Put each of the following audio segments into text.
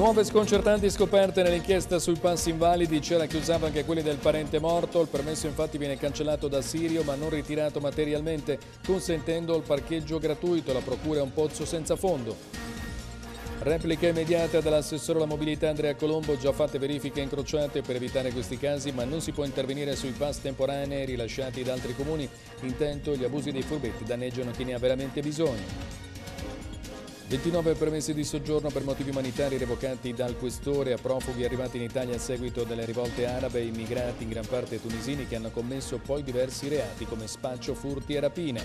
Nuove sconcertanti scoperte nell'inchiesta sui passi invalidi, c'era chi usava anche quelli del parente morto, il permesso infatti viene cancellato da Sirio ma non ritirato materialmente, consentendo il parcheggio gratuito, la procura è un pozzo senza fondo. Replica immediata dall'assessore alla mobilità Andrea Colombo, già fatte verifiche incrociate per evitare questi casi, ma non si può intervenire sui pass temporanei rilasciati da altri comuni, intanto gli abusi dei furbetti danneggiano chi ne ha veramente bisogno. 29 permessi di soggiorno per motivi umanitari revocati dal questore a profughi arrivati in Italia a seguito delle rivolte arabe e immigrati in gran parte tunisini che hanno commesso poi diversi reati come spaccio, furti e rapine.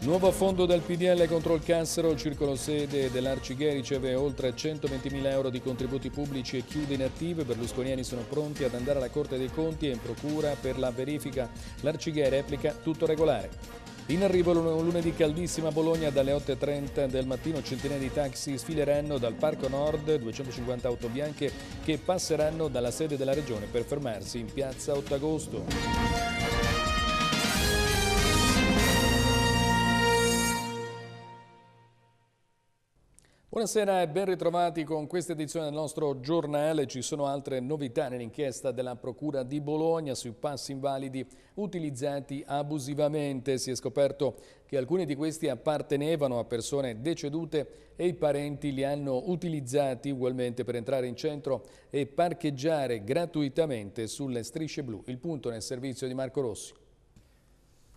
Nuovo fondo del PDL contro il cancro, il circolo sede dell'Arcighe riceve oltre 120.000 euro di contributi pubblici e chiude inattive. Berlusconiani sono pronti ad andare alla Corte dei Conti e in procura per la verifica. L'Arcighe replica tutto regolare. In arrivo lunedì caldissima a Bologna dalle 8.30 del mattino centinaia di taxi sfileranno dal Parco Nord, 250 auto bianche che passeranno dalla sede della Regione per fermarsi in piazza 8 agosto. Buonasera e ben ritrovati con questa edizione del nostro giornale. Ci sono altre novità nell'inchiesta della Procura di Bologna sui passi invalidi utilizzati abusivamente. Si è scoperto che alcuni di questi appartenevano a persone decedute e i parenti li hanno utilizzati ugualmente per entrare in centro e parcheggiare gratuitamente sulle strisce blu. Il punto nel servizio di Marco Rossi.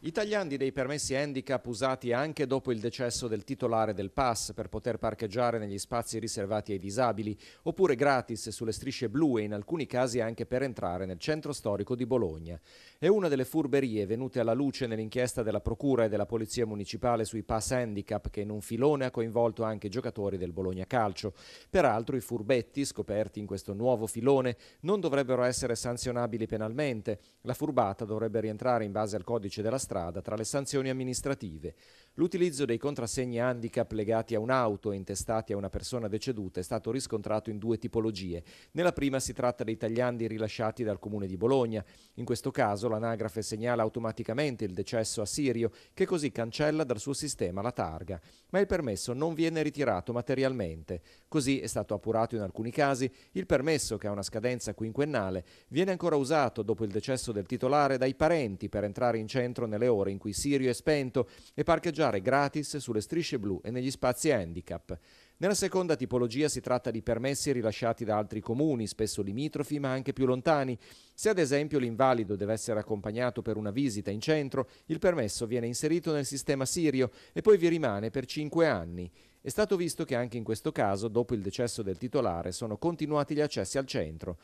I tagliandi dei permessi handicap usati anche dopo il decesso del titolare del pass per poter parcheggiare negli spazi riservati ai disabili, oppure gratis sulle strisce blu e in alcuni casi anche per entrare nel centro storico di Bologna. È una delle furberie venute alla luce nell'inchiesta della Procura e della Polizia Municipale sui pass handicap che in un filone ha coinvolto anche i giocatori del Bologna Calcio. Peraltro i furbetti, scoperti in questo nuovo filone, non dovrebbero essere sanzionabili penalmente. La furbata dovrebbe rientrare in base al codice della strada strada tra le sanzioni amministrative L'utilizzo dei contrassegni handicap legati a un'auto e intestati a una persona deceduta è stato riscontrato in due tipologie. Nella prima si tratta dei tagliandi rilasciati dal comune di Bologna. In questo caso l'anagrafe segnala automaticamente il decesso a Sirio, che così cancella dal suo sistema la targa, ma il permesso non viene ritirato materialmente. Così è stato appurato in alcuni casi il permesso che ha una scadenza quinquennale viene ancora usato dopo il decesso del titolare dai parenti per entrare in centro nelle ore in cui Sirio è spento e parcheggiare parcheggiare gratis sulle strisce blu e negli spazi handicap. Nella seconda tipologia si tratta di permessi rilasciati da altri comuni, spesso limitrofi ma anche più lontani. Se ad esempio l'invalido deve essere accompagnato per una visita in centro, il permesso viene inserito nel sistema sirio e poi vi rimane per 5 anni. È stato visto che anche in questo caso, dopo il decesso del titolare, sono continuati gli accessi al centro.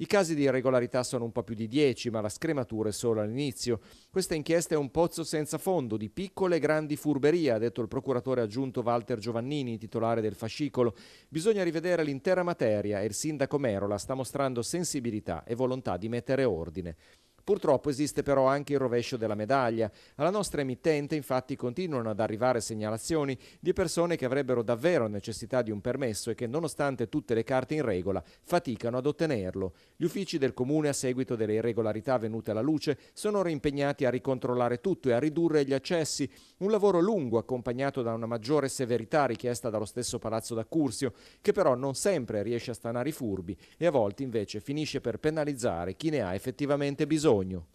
I casi di irregolarità sono un po' più di 10, ma la scrematura è solo all'inizio. Questa inchiesta è un pozzo senza fondo di piccole e grandi furberie, ha detto il procuratore aggiunto Walter Giovannini, titolare del fascicolo. Bisogna rivedere l'intera materia e il sindaco Merola sta mostrando sensibilità e volontà di mettere ordine. Purtroppo esiste però anche il rovescio della medaglia. Alla nostra emittente infatti continuano ad arrivare segnalazioni di persone che avrebbero davvero necessità di un permesso e che nonostante tutte le carte in regola faticano ad ottenerlo. Gli uffici del comune a seguito delle irregolarità venute alla luce sono ora impegnati a ricontrollare tutto e a ridurre gli accessi, un lavoro lungo accompagnato da una maggiore severità richiesta dallo stesso Palazzo da Cursio, che però non sempre riesce a stanare i furbi e a volte invece finisce per penalizzare chi ne ha effettivamente bisogno bisogno.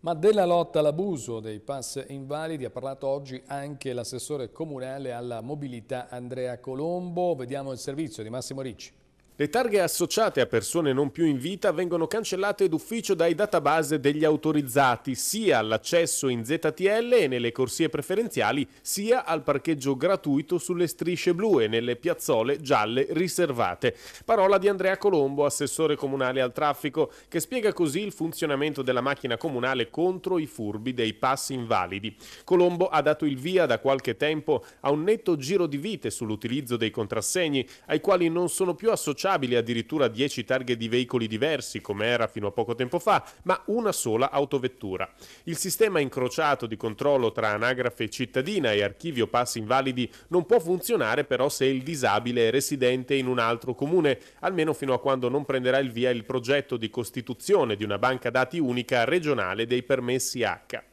Ma della lotta all'abuso dei pass invalidi ha parlato oggi anche l'assessore comunale alla mobilità Andrea Colombo. Vediamo il servizio di Massimo Ricci. Le targhe associate a persone non più in vita vengono cancellate d'ufficio dai database degli autorizzati sia all'accesso in ZTL e nelle corsie preferenziali, sia al parcheggio gratuito sulle strisce blu e nelle piazzole gialle riservate. Parola di Andrea Colombo, assessore comunale al traffico, che spiega così il funzionamento della macchina comunale contro i furbi dei passi invalidi. Colombo ha dato il via da qualche tempo a un netto giro di vite sull'utilizzo dei contrassegni, ai quali non sono più associati rilasciabili addirittura 10 targhe di veicoli diversi, come era fino a poco tempo fa, ma una sola autovettura. Il sistema incrociato di controllo tra anagrafe cittadina e archivio passi invalidi non può funzionare però se il disabile è residente in un altro comune, almeno fino a quando non prenderà il via il progetto di costituzione di una banca dati unica regionale dei permessi H.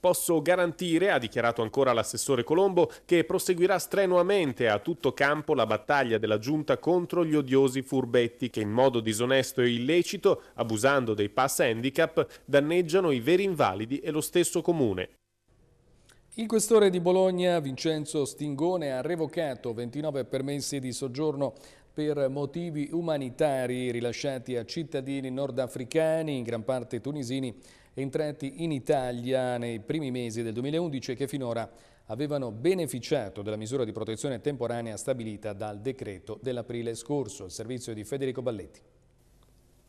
Posso garantire, ha dichiarato ancora l'assessore Colombo, che proseguirà strenuamente a tutto campo la battaglia della giunta contro gli odiosi furbetti che in modo disonesto e illecito, abusando dei pass handicap, danneggiano i veri invalidi e lo stesso comune. Il questore di Bologna, Vincenzo Stingone, ha revocato 29 permessi di soggiorno per motivi umanitari rilasciati a cittadini nordafricani, in gran parte tunisini, entrati in Italia nei primi mesi del 2011 e che finora avevano beneficiato della misura di protezione temporanea stabilita dal decreto dell'aprile scorso. Il servizio di Federico Balletti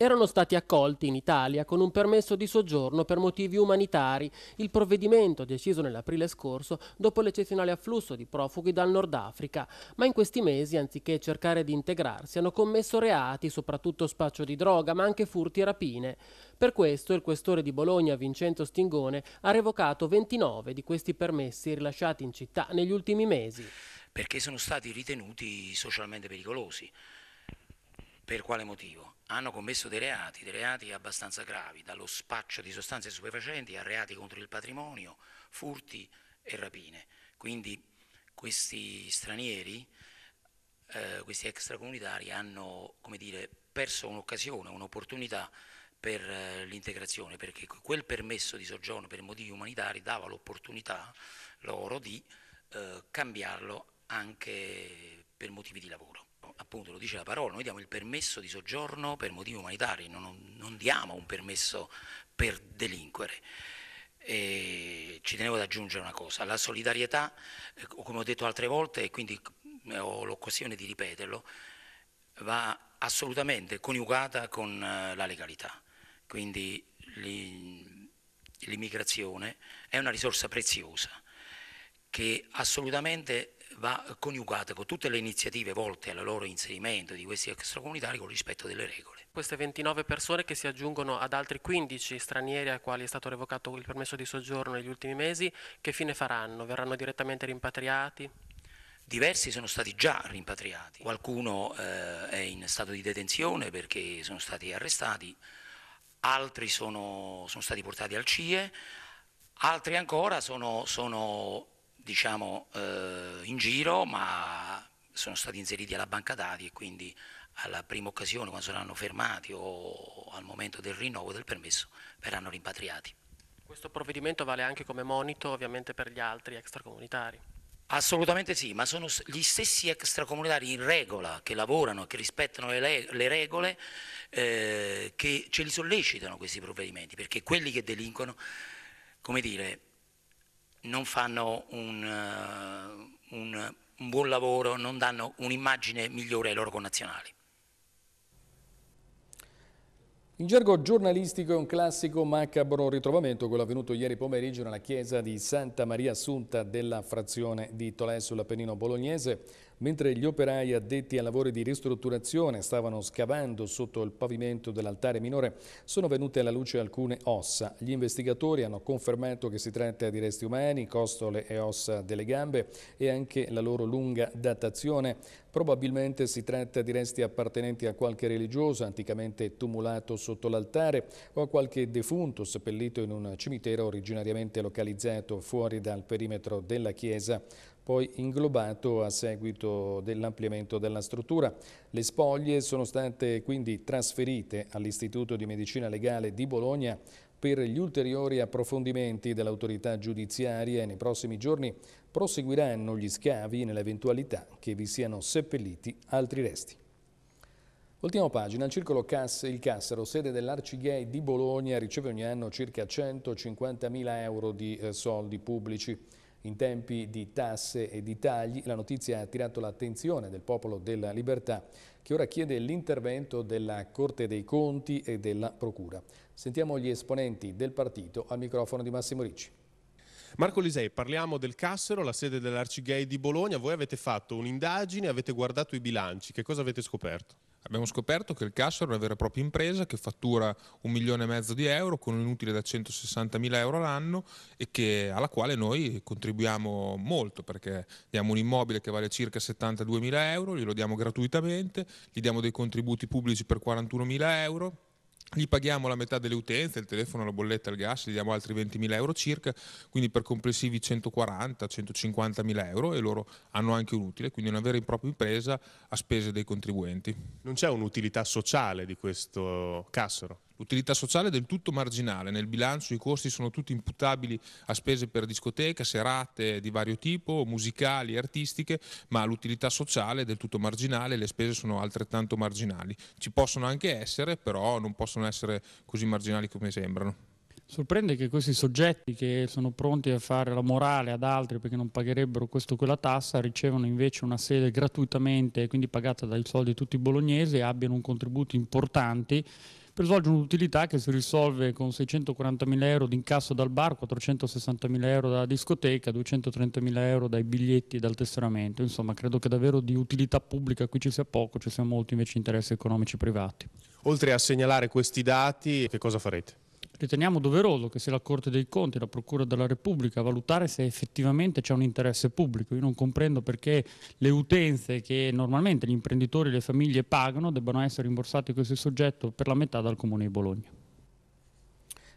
erano stati accolti in Italia con un permesso di soggiorno per motivi umanitari, il provvedimento deciso nell'aprile scorso dopo l'eccezionale afflusso di profughi dal Nord Africa, ma in questi mesi, anziché cercare di integrarsi, hanno commesso reati, soprattutto spaccio di droga, ma anche furti e rapine. Per questo il questore di Bologna, Vincenzo Stingone, ha revocato 29 di questi permessi rilasciati in città negli ultimi mesi. Perché sono stati ritenuti socialmente pericolosi. Per quale motivo? hanno commesso dei reati, dei reati abbastanza gravi, dallo spaccio di sostanze stupefacenti a reati contro il patrimonio, furti e rapine. Quindi questi stranieri, eh, questi extracomunitari hanno dire, perso un'occasione, un'opportunità per eh, l'integrazione, perché quel permesso di soggiorno per motivi umanitari dava l'opportunità loro di eh, cambiarlo anche per motivi di lavoro appunto lo dice la parola, noi diamo il permesso di soggiorno per motivi umanitari, non, non diamo un permesso per delinquere. E ci tenevo ad aggiungere una cosa, la solidarietà, eh, come ho detto altre volte e quindi eh, ho l'occasione di ripeterlo, va assolutamente coniugata con eh, la legalità, quindi l'immigrazione è una risorsa preziosa che assolutamente va coniugata con tutte le iniziative volte al loro inserimento di questi extracomunitari con rispetto delle regole. Queste 29 persone che si aggiungono ad altri 15 stranieri ai quali è stato revocato il permesso di soggiorno negli ultimi mesi, che fine faranno? Verranno direttamente rimpatriati? Diversi sono stati già rimpatriati, qualcuno eh, è in stato di detenzione perché sono stati arrestati, altri sono, sono stati portati al CIE, altri ancora sono, sono diciamo, eh, in giro, ma sono stati inseriti alla banca dati e quindi alla prima occasione, quando saranno fermati o al momento del rinnovo del permesso, verranno rimpatriati. Questo provvedimento vale anche come monito ovviamente per gli altri extracomunitari? Assolutamente sì, ma sono gli stessi extracomunitari in regola che lavorano, che rispettano le, le regole, eh, che ce li sollecitano questi provvedimenti, perché quelli che delinquono, come dire, non fanno un, eh, un, un buon lavoro, non danno un'immagine migliore ai loro connazionali. In gergo giornalistico è un classico macabro ritrovamento quello avvenuto ieri pomeriggio nella chiesa di Santa Maria Assunta della frazione di Tolè sull'Appennino bolognese. Mentre gli operai addetti a lavori di ristrutturazione stavano scavando sotto il pavimento dell'altare minore, sono venute alla luce alcune ossa. Gli investigatori hanno confermato che si tratta di resti umani, costole e ossa delle gambe e anche la loro lunga datazione. Probabilmente si tratta di resti appartenenti a qualche religioso anticamente tumulato sotto l'altare o a qualche defunto seppellito in un cimitero originariamente localizzato fuori dal perimetro della chiesa poi inglobato a seguito dell'ampliamento della struttura. Le spoglie sono state quindi trasferite all'Istituto di Medicina Legale di Bologna per gli ulteriori approfondimenti dell'autorità giudiziaria e nei prossimi giorni proseguiranno gli scavi nell'eventualità che vi siano seppelliti altri resti. Ultima pagina, il Circolo Cass, il Cassero, sede dell'Arcigay di Bologna, riceve ogni anno circa 150.000 euro di eh, soldi pubblici. In tempi di tasse e di tagli, la notizia ha attirato l'attenzione del popolo della libertà, che ora chiede l'intervento della Corte dei Conti e della Procura. Sentiamo gli esponenti del partito al microfono di Massimo Ricci. Marco Lisei, parliamo del Cassero, la sede dell'Arcigay di Bologna. Voi avete fatto un'indagine, avete guardato i bilanci. Che cosa avete scoperto? Abbiamo scoperto che il Cassero è una vera e propria impresa che fattura un milione e mezzo di euro con un utile da 160 mila euro l'anno e che, alla quale noi contribuiamo molto perché diamo un immobile che vale circa 72 mila euro, glielo diamo gratuitamente, gli diamo dei contributi pubblici per 41 mila euro gli paghiamo la metà delle utenze, il telefono, la bolletta, il gas, gli diamo altri 20.000 euro circa, quindi per complessivi 140-150.000 euro e loro hanno anche un utile, quindi una vera e propria impresa a spese dei contribuenti. Non c'è un'utilità sociale di questo cassero? Utilità sociale del tutto marginale, nel bilancio i costi sono tutti imputabili a spese per discoteca, serate di vario tipo, musicali, artistiche, ma l'utilità sociale è del tutto marginale, le spese sono altrettanto marginali. Ci possono anche essere, però non possono essere così marginali come sembrano. Sorprende che questi soggetti che sono pronti a fare la morale ad altri perché non pagherebbero questo o quella tassa ricevono invece una sede gratuitamente, quindi pagata dai soldi di tutti i bolognesi, e abbiano un contributo importante per svolgere un'utilità che si risolve con 640.000 euro di incasso dal bar, 460.000 euro dalla discoteca, 230.000 euro dai biglietti e dal tesseramento. Insomma, credo che davvero di utilità pubblica qui ci sia poco, ci siano molti invece interessi economici privati. Oltre a segnalare questi dati, che cosa farete? riteniamo doveroso che sia la Corte dei Conti, la Procura della Repubblica a valutare se effettivamente c'è un interesse pubblico. Io non comprendo perché le utenze che normalmente gli imprenditori e le famiglie pagano debbano essere rimborsate a questo soggetto per la metà dal Comune di Bologna.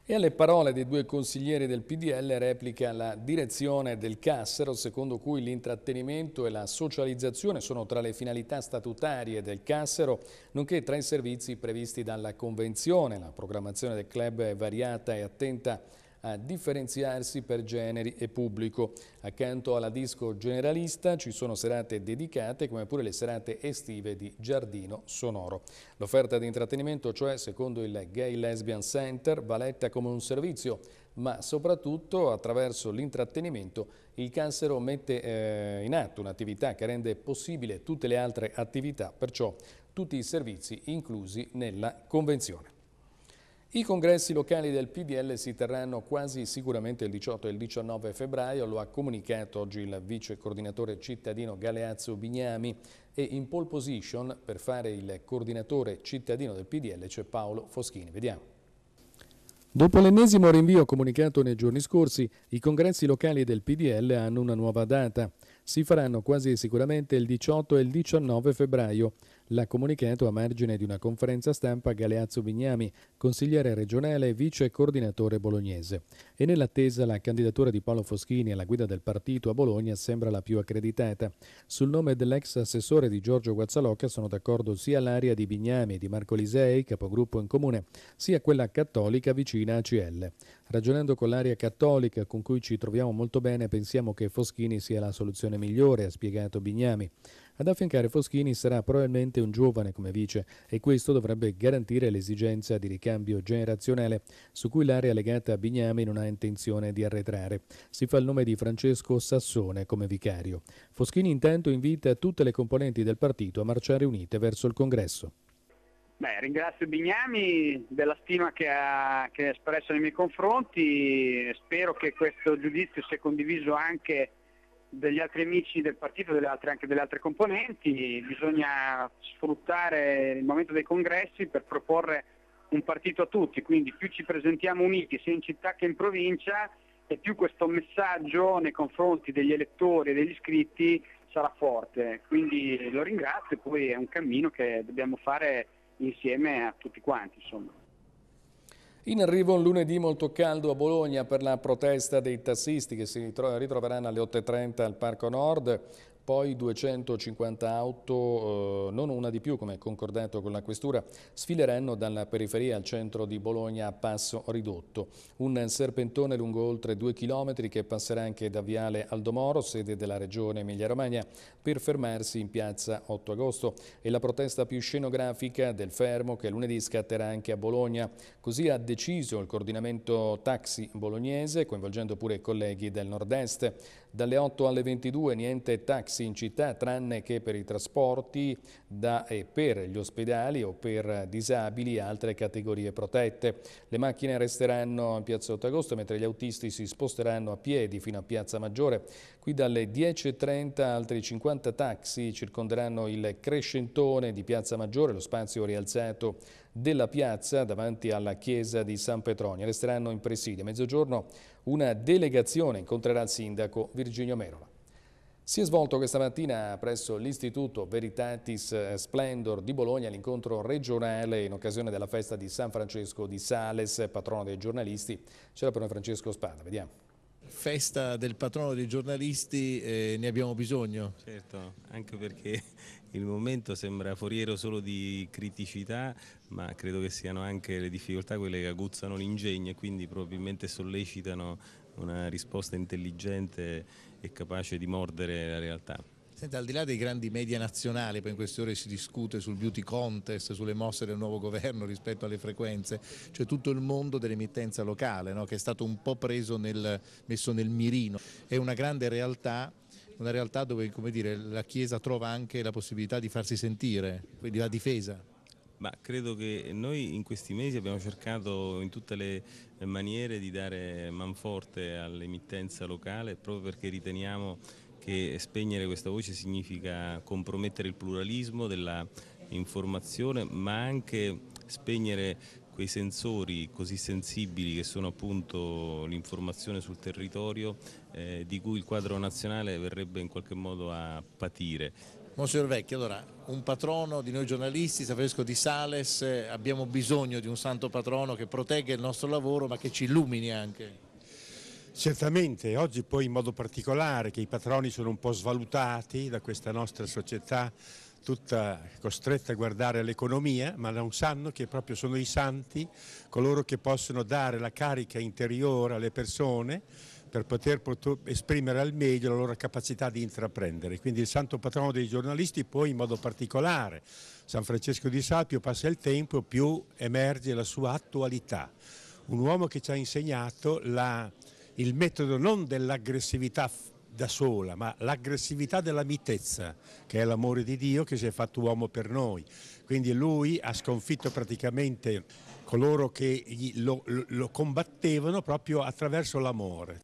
E alle parole dei due consiglieri del PDL replica la direzione del Cassero, secondo cui l'intrattenimento e la socializzazione sono tra le finalità statutarie del Cassero, nonché tra i servizi previsti dalla Convenzione. La programmazione del club è variata e attenta a differenziarsi per generi e pubblico. Accanto alla disco generalista ci sono serate dedicate come pure le serate estive di Giardino Sonoro. L'offerta di intrattenimento, cioè, secondo il Gay Lesbian Center, va letta come un servizio ma soprattutto attraverso l'intrattenimento il Cansero mette eh, in atto un'attività che rende possibile tutte le altre attività, perciò tutti i servizi inclusi nella Convenzione. I congressi locali del PDL si terranno quasi sicuramente il 18 e il 19 febbraio, lo ha comunicato oggi il vice coordinatore cittadino Galeazzo Bignami e in pole position per fare il coordinatore cittadino del PDL c'è Paolo Foschini. Vediamo. Dopo l'ennesimo rinvio comunicato nei giorni scorsi, i congressi locali del PDL hanno una nuova data si faranno quasi sicuramente il 18 e il 19 febbraio. L'ha comunicato a margine di una conferenza stampa Galeazzo Vignami, consigliere regionale e vice coordinatore bolognese. E nell'attesa la candidatura di Paolo Foschini alla guida del partito a Bologna sembra la più accreditata. Sul nome dell'ex assessore di Giorgio Guazzalocca sono d'accordo sia l'area di Vignami e di Marco Lisei, capogruppo in comune, sia quella cattolica vicina a CL. Ragionando con l'area cattolica con cui ci troviamo molto bene, pensiamo che Foschini sia la soluzione migliore, ha spiegato Bignami. Ad affiancare Foschini sarà probabilmente un giovane come vice e questo dovrebbe garantire l'esigenza di ricambio generazionale su cui l'area legata a Bignami non ha intenzione di arretrare. Si fa il nome di Francesco Sassone come vicario. Foschini intanto invita tutte le componenti del partito a marciare unite verso il congresso. Beh, ringrazio Bignami della stima che ha, che ha, espresso nei miei confronti, spero che questo giudizio sia condiviso anche dagli altri amici del partito, e anche delle altre componenti, bisogna sfruttare il momento dei congressi per proporre un partito a tutti, quindi più ci presentiamo uniti sia in città che in provincia e più questo messaggio nei confronti degli elettori e degli iscritti sarà forte, quindi lo ringrazio, poi è un cammino che dobbiamo fare insieme a tutti quanti. Insomma. In arrivo un lunedì molto caldo a Bologna per la protesta dei tassisti che si ritroveranno alle 8.30 al Parco Nord poi 250 auto, eh, non una di più come concordato con la Questura, sfileranno dalla periferia al centro di Bologna a passo ridotto. Un serpentone lungo oltre 2 km che passerà anche da Viale Aldomoro, sede della regione Emilia-Romagna, per fermarsi in piazza 8 agosto e la protesta più scenografica del fermo che lunedì scatterà anche a Bologna. Così ha deciso il coordinamento taxi bolognese, coinvolgendo pure i colleghi del nord-est. Dalle 8 alle 22 niente taxi in città tranne che per i trasporti da e per gli ospedali o per disabili e altre categorie protette. Le macchine resteranno in Piazza 8 Agosto mentre gli autisti si sposteranno a piedi fino a Piazza Maggiore. Qui dalle 10.30 altri 50 taxi circonderanno il crescentone di Piazza Maggiore, lo spazio rialzato della piazza davanti alla chiesa di San Petronio. Resteranno in presidio. A mezzogiorno una delegazione incontrerà il sindaco Virginio Merola. Si è svolto questa mattina presso l'Istituto Veritatis Splendor di Bologna l'incontro regionale in occasione della festa di San Francesco di Sales, patrono dei giornalisti. C'era per noi Francesco Spada, vediamo. Festa del patrono dei giornalisti, eh, ne abbiamo bisogno. Certo, anche perché il momento sembra foriero solo di criticità, ma credo che siano anche le difficoltà quelle che aguzzano l'ingegno e quindi probabilmente sollecitano una risposta intelligente e capace di mordere la realtà. Senta, al di là dei grandi media nazionali, poi in queste ore si discute sul beauty contest, sulle mosse del nuovo governo rispetto alle frequenze, c'è cioè tutto il mondo dell'emittenza locale no? che è stato un po' nel, messo nel mirino. È una grande realtà una realtà dove dire, la Chiesa trova anche la possibilità di farsi sentire, quindi la difesa. Ma credo che noi in questi mesi abbiamo cercato in tutte le maniere di dare manforte all'emittenza locale proprio perché riteniamo che spegnere questa voce significa compromettere il pluralismo dell'informazione, ma anche spegnere quei sensori così sensibili che sono appunto l'informazione sul territorio eh, di cui il quadro nazionale verrebbe in qualche modo a patire. Monsignor Vecchi, allora un patrono di noi giornalisti, San Francesco di Sales, eh, abbiamo bisogno di un santo patrono che protegga il nostro lavoro ma che ci illumini anche. Certamente, oggi poi in modo particolare che i patroni sono un po' svalutati da questa nostra società tutta costretta a guardare all'economia, ma non sanno che proprio sono i santi coloro che possono dare la carica interiore alle persone per poter esprimere al meglio la loro capacità di intraprendere. Quindi il santo patrono dei giornalisti poi in modo particolare, San Francesco di Sapio passa il tempo più emerge la sua attualità. Un uomo che ci ha insegnato la il metodo non dell'aggressività da sola, ma l'aggressività della mitezza, che è l'amore di Dio che si è fatto uomo per noi. Quindi lui ha sconfitto praticamente coloro che lo, lo combattevano proprio attraverso l'amore.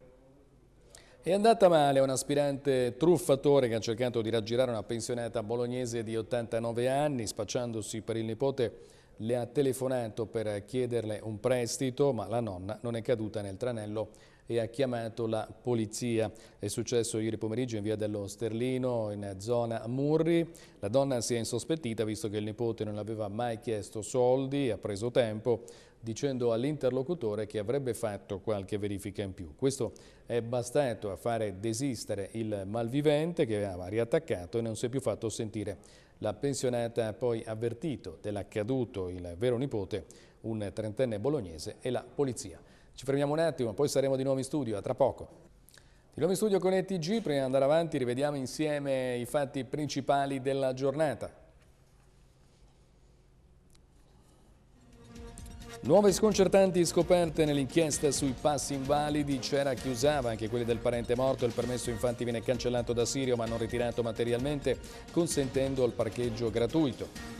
È andata male a un aspirante truffatore che ha cercato di raggirare una pensionata bolognese di 89 anni, spacciandosi per il nipote, le ha telefonato per chiederle un prestito, ma la nonna non è caduta nel tranello e ha chiamato la polizia. È successo ieri pomeriggio in via dello Sterlino, in zona Murri. La donna si è insospettita visto che il nipote non aveva mai chiesto soldi, ha preso tempo dicendo all'interlocutore che avrebbe fatto qualche verifica in più. Questo è bastato a fare desistere il malvivente che aveva riattaccato e non si è più fatto sentire. La pensionata ha poi avvertito dell'accaduto il vero nipote, un trentenne bolognese e la polizia. Ci fermiamo un attimo, poi saremo di nuovo in studio, a tra poco. Di nuovo in studio con ETG, prima di andare avanti rivediamo insieme i fatti principali della giornata. Nuove sconcertanti scoperte nell'inchiesta sui passi invalidi, c'era chi usava anche quelli del parente morto, il permesso infatti viene cancellato da Sirio ma non ritirato materialmente, consentendo il parcheggio gratuito.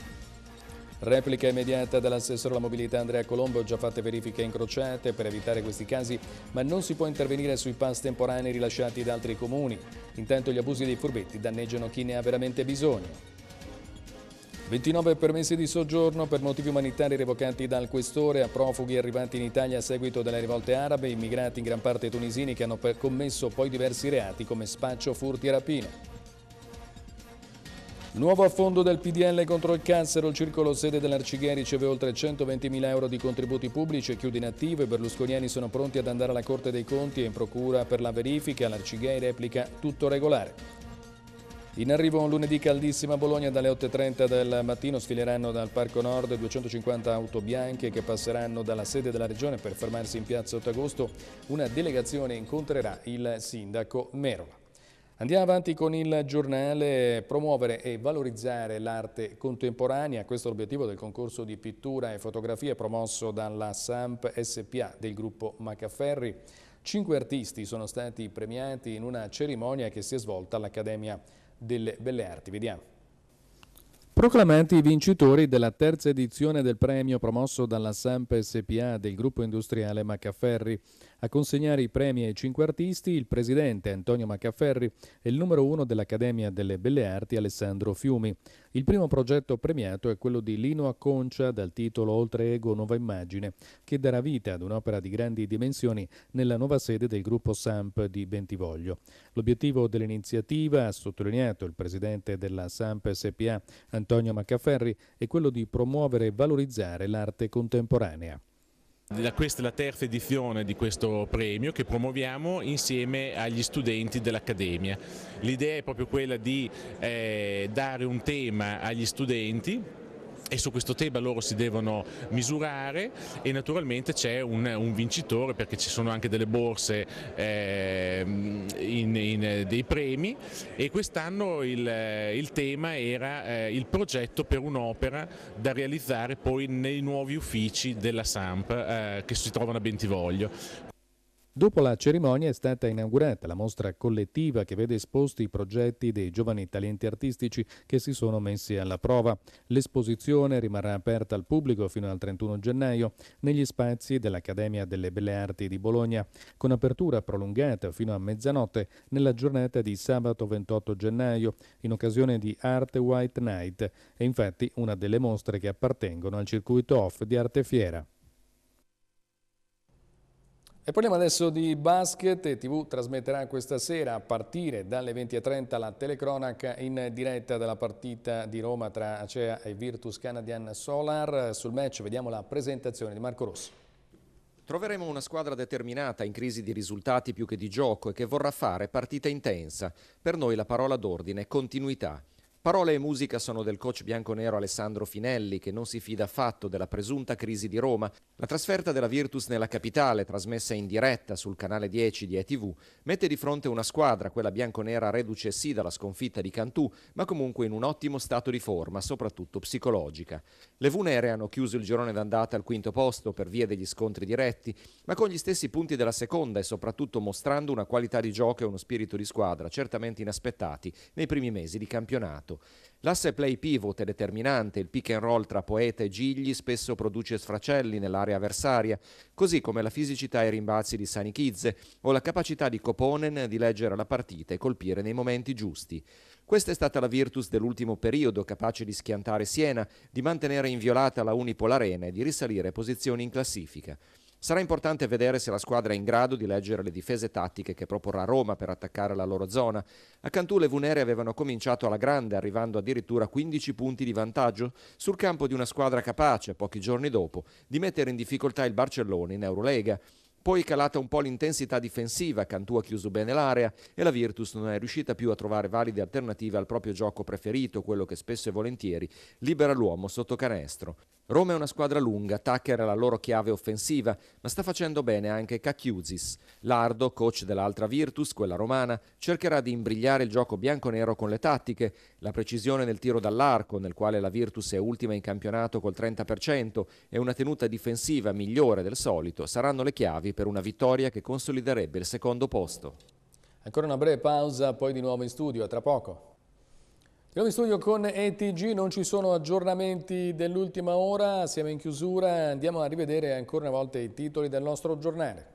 Replica immediata dall'assessore alla mobilità Andrea Colombo, già fatte verifiche incrociate per evitare questi casi, ma non si può intervenire sui pass temporanei rilasciati da altri comuni. Intanto gli abusi dei furbetti danneggiano chi ne ha veramente bisogno. 29 permessi di soggiorno per motivi umanitari revocati dal questore a profughi arrivati in Italia a seguito delle rivolte arabe, immigrati in gran parte tunisini che hanno commesso poi diversi reati come spaccio, furti e rapine. Nuovo affondo del PDL contro il cancro, il circolo sede dell'Arcighe riceve oltre 120.000 euro di contributi pubblici e chiude in attivo. I berlusconiani sono pronti ad andare alla Corte dei Conti e in procura per la verifica. L'Arcighe replica tutto regolare. In arrivo un lunedì caldissimo a Bologna dalle 8.30 del mattino sfileranno dal Parco Nord 250 auto bianche che passeranno dalla sede della Regione per fermarsi in piazza 8 agosto. Una delegazione incontrerà il sindaco Merola. Andiamo avanti con il giornale Promuovere e valorizzare l'arte contemporanea, questo è l'obiettivo del concorso di pittura e fotografia promosso dalla SAMP SPA del gruppo Macaferri. Cinque artisti sono stati premiati in una cerimonia che si è svolta all'Accademia delle Belle Arti. Vediamo proclamati i vincitori della terza edizione del premio promosso dalla Samp SPA del gruppo industriale Maccaferri. A consegnare i premi ai cinque artisti il presidente Antonio Maccaferri e il numero uno dell'Accademia delle Belle Arti Alessandro Fiumi. Il primo progetto premiato è quello di Lino Acconcia dal titolo Oltre Ego Nuova Immagine, che darà vita ad un'opera di grandi dimensioni nella nuova sede del gruppo SAMP di Bentivoglio. L'obiettivo dell'iniziativa, ha sottolineato il presidente della SAMP SPA Antonio Maccaferri, è quello di promuovere e valorizzare l'arte contemporanea. Questa è la terza edizione di questo premio che promuoviamo insieme agli studenti dell'Accademia. L'idea è proprio quella di eh, dare un tema agli studenti e su questo tema loro si devono misurare e naturalmente c'è un, un vincitore perché ci sono anche delle borse eh, in, in, dei premi e quest'anno il, il, tema era eh, il progetto per un'opera da realizzare poi nei nuovi uffici della SAMP eh, che si trovano a Bentivoglio. Dopo la cerimonia è stata inaugurata la mostra collettiva che vede esposti i progetti dei giovani talenti artistici che si sono messi alla prova. L'esposizione rimarrà aperta al pubblico fino al 31 gennaio negli spazi dell'Accademia delle Belle Arti di Bologna, con apertura prolungata fino a mezzanotte nella giornata di sabato 28 gennaio in occasione di Art White Night, è infatti una delle mostre che appartengono al circuito off di Arte Fiera. E parliamo adesso di basket, TV trasmetterà questa sera a partire dalle 20.30 la telecronaca in diretta della partita di Roma tra Acea e Virtus Canadian Solar. Sul match vediamo la presentazione di Marco Rossi. Troveremo una squadra determinata, in crisi di risultati più che di gioco e che vorrà fare partita intensa. Per noi la parola d'ordine è continuità. Parole e musica sono del coach bianconero Alessandro Finelli, che non si fida affatto della presunta crisi di Roma. La trasferta della Virtus nella capitale, trasmessa in diretta sul canale 10 di ETV, mette di fronte una squadra, quella bianconera reduce sì dalla sconfitta di Cantù, ma comunque in un ottimo stato di forma, soprattutto psicologica. Le Vunere hanno chiuso il girone d'andata al quinto posto per via degli scontri diretti, ma con gli stessi punti della seconda e soprattutto mostrando una qualità di gioco e uno spirito di squadra certamente inaspettati nei primi mesi di campionato fatto. L'asse play pivot è determinante, il pick and roll tra Poeta e Gigli spesso produce sfracelli nell'area avversaria, così come la fisicità e i rimbalzi di Sani Sanichizze o la capacità di Coponen di leggere la partita e colpire nei momenti giusti. Questa è stata la Virtus dell'ultimo periodo, capace di schiantare Siena, di mantenere inviolata la Unipol Arena e di risalire posizioni in classifica. Sarà importante vedere se la squadra è in grado di leggere le difese tattiche che proporrà Roma per attaccare la loro zona. A Cantù le Vunere avevano cominciato alla grande, arrivando addirittura a 15 punti di vantaggio sul campo di una squadra capace, pochi giorni dopo, di mettere in difficoltà il Barcellona in Eurolega. Poi calata un po' l'intensità difensiva, Cantù ha chiuso bene l'area e la Virtus non è riuscita più a trovare valide alternative al proprio gioco preferito, quello che spesso e volentieri libera l'uomo sotto canestro. Roma è una squadra lunga, Tucker è la loro chiave offensiva, ma sta facendo bene anche Cacchiusis. Lardo, coach dell'altra Virtus, quella romana, cercherà di imbrigliare il gioco bianco-nero con le tattiche, la precisione nel tiro dall'arco, nel quale la Virtus è ultima in campionato col 30%, e una tenuta difensiva migliore del solito saranno le chiavi per una vittoria che consoliderebbe il secondo posto. Ancora una breve pausa, poi di nuovo in studio, a tra poco. Siamo in studio con ETG, non ci sono aggiornamenti dell'ultima ora, siamo in chiusura, andiamo a rivedere ancora una volta i titoli del nostro giornale.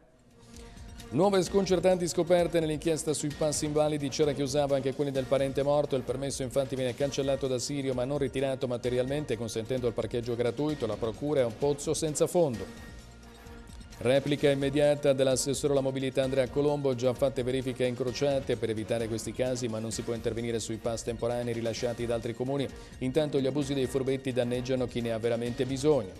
Nuove sconcertanti scoperte nell'inchiesta sui passi invalidi, c'era chi usava anche quelli del parente morto, il permesso infatti viene cancellato da Sirio ma non ritirato materialmente consentendo il parcheggio gratuito, la procura è un pozzo senza fondo. Replica immediata dell'assessore alla mobilità Andrea Colombo, già fatte verifiche incrociate per evitare questi casi ma non si può intervenire sui pass temporanei rilasciati da altri comuni, intanto gli abusi dei furbetti danneggiano chi ne ha veramente bisogno.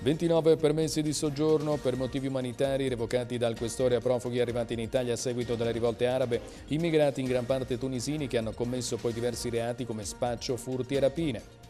29 permessi di soggiorno per motivi umanitari revocati dal questore a profughi arrivati in Italia a seguito delle rivolte arabe, immigrati in gran parte tunisini che hanno commesso poi diversi reati come spaccio, furti e rapine.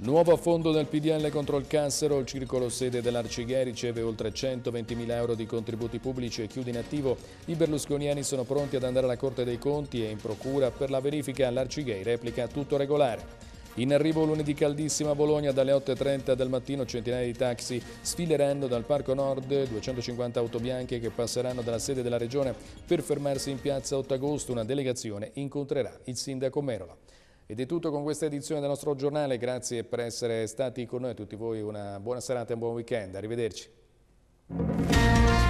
Nuovo fondo del PDL contro il Cassero, il circolo sede dell'Arcighe riceve oltre 120.000 euro di contributi pubblici e chiude in attivo. I berlusconiani sono pronti ad andare alla Corte dei Conti e in procura per la verifica all'Arcighe replica tutto regolare. In arrivo lunedì caldissima a Bologna dalle 8.30 del mattino centinaia di taxi sfileranno dal Parco Nord 250 auto bianche che passeranno dalla sede della Regione per fermarsi in piazza 8 agosto. Una delegazione incontrerà il sindaco Merola. Ed è tutto con questa edizione del nostro giornale, grazie per essere stati con noi, tutti voi una buona serata e un buon weekend, arrivederci.